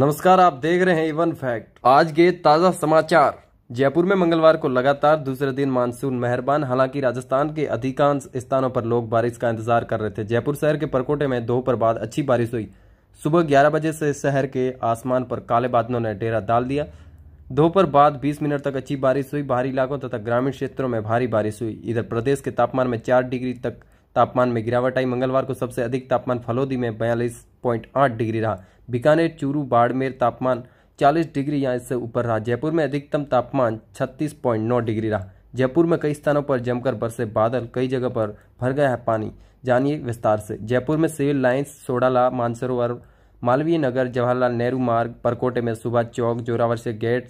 नमस्कार आप देख रहे हैं इवन फैक्ट आज के ताजा समाचार जयपुर में मंगलवार को लगातार दूसरे दिन मानसून मेहरबान हालांकि राजस्थान के अधिकांश स्थानों पर लोग बारिश का इंतजार कर रहे थे जयपुर शहर के परकोटे में दोपहर बाद अच्छी बारिश हुई सुबह ग्यारह बजे से शहर के आसमान पर काले बादलों ने डेरा डाल दिया दोपहर बाद 20 मिनट तक अच्छी बारिश हुई बाहरी इलाकों तथा ग्रामीण क्षेत्रों में भारी बारिश हुई इधर प्रदेश के तापमान में चार डिग्री तक तापमान में गिरावट आई मंगलवार को सबसे अधिक तापमान फलोदी में बयालीस डिग्री रहा बीकानेर चूरू बाड़मेर तापमान 40 डिग्री या इससे ऊपर रहा जयपुर में अधिकतम तापमान 36.9 डिग्री रहा जयपुर में कई स्थानों पर जमकर बरसे बादल कई जगह पर भर गया है पानी जानिए विस्तार से जयपुर में सिविल लाइन्स सोडाला मानसरोवर मालवीय नगर जवाहरलाल नेहरू मार्ग परकोटे में सुबह चौक जोरावर से गेट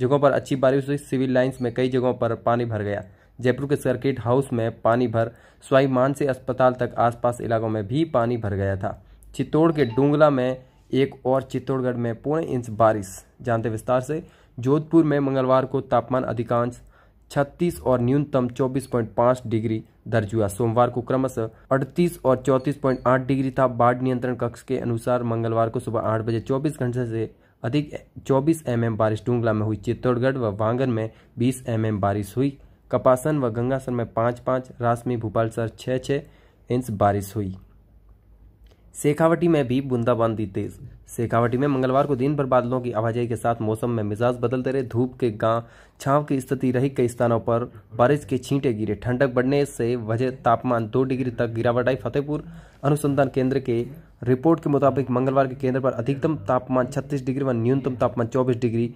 जगहों पर अच्छी बारिश हुई सिविल लाइन्स में कई जगहों पर पानी भर गया जयपुर के सर्किट हाउस में पानी भर स्वाईमान से अस्पताल तक आसपास इलाकों में भी पानी भर गया था चित्तौड़ के डूंगला में एक और चित्तौड़गढ़ में पौने इंच बारिश जानते विस्तार से जोधपुर में मंगलवार को तापमान अधिकांश 36 और न्यूनतम 24.5 डिग्री दर्ज हुआ सोमवार को क्रमशः 38 और 34.8 डिग्री था बाढ़ नियंत्रण कक्ष के अनुसार मंगलवार को सुबह आठ बजे 24 घंटे से अधिक 24 एमएम बारिश डूंगला में हुई चित्तौड़गढ़ व वांगन में 20 एमएम बारिश हुई कपासन व गंगासर में पाँच पाँच रास भोपाल सर छः छः इंच बारिश हुई शेखावटी में भी बूंदाबांदी तेज शेखावटी में मंगलवार को दिन भर बादलों की आवाजाही के साथ मौसम में मिजाज बदलते रहे धूप के गांव छांव की स्थिति रही कई स्थानों पर बारिश के छींटे गिरे ठंडक बढ़ने से वजह तापमान दो डिग्री तक गिरावट आई फतेहपुर अनुसंधान केंद्र के रिपोर्ट के मुताबिक मंगलवार के केंद्र पर अधिकतम तापमान छत्तीस डिग्री व न्यूनतम तापमान चौबीस डिग्री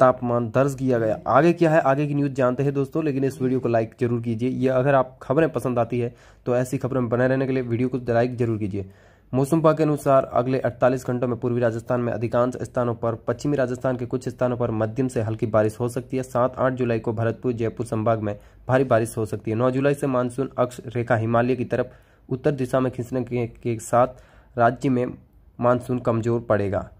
तापमान दर्ज किया गया आगे क्या है आगे की न्यूज़ जानते हैं दोस्तों लेकिन इस वीडियो को लाइक जरूर कीजिए या अगर आप खबरें पसंद आती है तो ऐसी खबरों में बने रहने के लिए वीडियो को लाइक जरूर कीजिए मौसम विभाग के अनुसार अगले 48 घंटों में पूर्वी राजस्थान में अधिकांश स्थानों पर पश्चिमी राजस्थान के कुछ स्थानों पर मध्यम से हल्की बारिश हो सकती है सात आठ जुलाई को भरतपुर जयपुर संभाग में भारी बारिश हो सकती है नौ जुलाई से मानसून अक्ष रेखा हिमालय की तरफ उत्तर दिशा में खींचने के, के साथ राज्य में मानसून कमजोर पड़ेगा